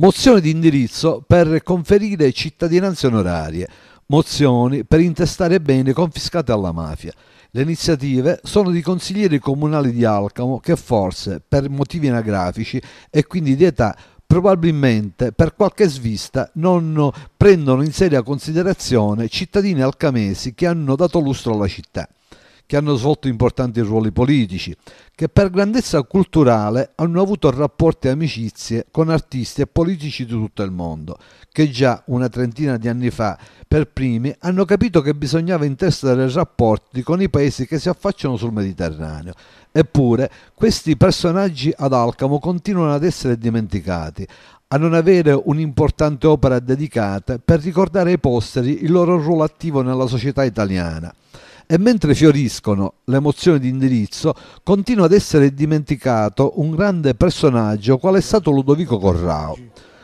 mozione di indirizzo per conferire cittadinanze onorarie, mozioni per intestare beni confiscati alla mafia. Le iniziative sono di consiglieri comunali di Alcamo che forse, per motivi anagrafici e quindi di età, probabilmente per qualche svista non prendono in seria considerazione cittadini alcamesi che hanno dato lustro alla città che hanno svolto importanti ruoli politici, che per grandezza culturale hanno avuto rapporti e amicizie con artisti e politici di tutto il mondo, che già una trentina di anni fa, per primi, hanno capito che bisognava intestare rapporti con i paesi che si affacciano sul Mediterraneo. Eppure, questi personaggi ad Alcamo continuano ad essere dimenticati, a non avere un'importante opera dedicata per ricordare ai posteri il loro ruolo attivo nella società italiana e mentre fioriscono le mozioni di indirizzo, continua ad essere dimenticato un grande personaggio quale è stato Ludovico Corrao.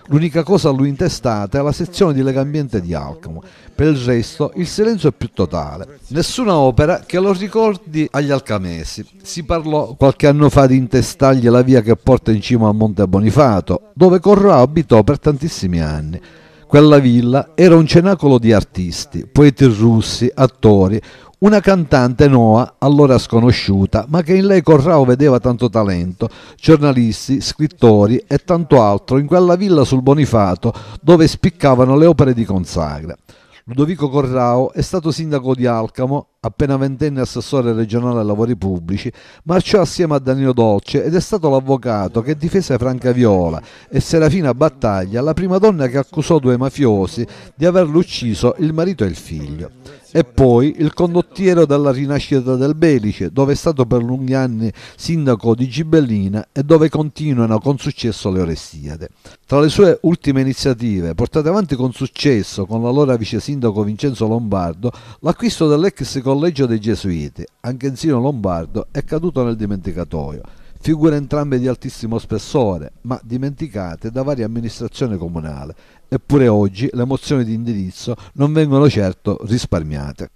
L'unica cosa a lui intestata è la sezione di Legambiente di Alcamo. Per il resto il silenzio è più totale. Nessuna opera che lo ricordi agli alcamesi. Si parlò qualche anno fa di intestargli la via che porta in cima a Monte Bonifato, dove Corrao abitò per tantissimi anni. Quella villa era un cenacolo di artisti, poeti russi, attori, una cantante Noa, allora sconosciuta, ma che in lei Corrao vedeva tanto talento, giornalisti, scrittori e tanto altro in quella villa sul Bonifato dove spiccavano le opere di Consagra. Ludovico Corrao è stato sindaco di Alcamo, appena ventenne assessore regionale ai lavori pubblici, marciò assieme a Danilo Dolce ed è stato l'avvocato che difese Franca Viola e Serafina Battaglia, la prima donna che accusò due mafiosi di averlo ucciso il marito e il figlio. E poi il condottiero dalla rinascita del Belice, dove è stato per lunghi anni sindaco di Gibellina e dove continuano con successo le Orestiade. Tra le sue ultime iniziative, portate avanti con successo con l'allora vice sindaco Vincenzo Lombardo, l'acquisto dell'ex collegio dei Gesuiti, anche in Sino Lombardo, è caduto nel dimenticatoio figure entrambe di altissimo spessore, ma dimenticate da varie amministrazioni comunali. Eppure oggi le mozioni di indirizzo non vengono certo risparmiate.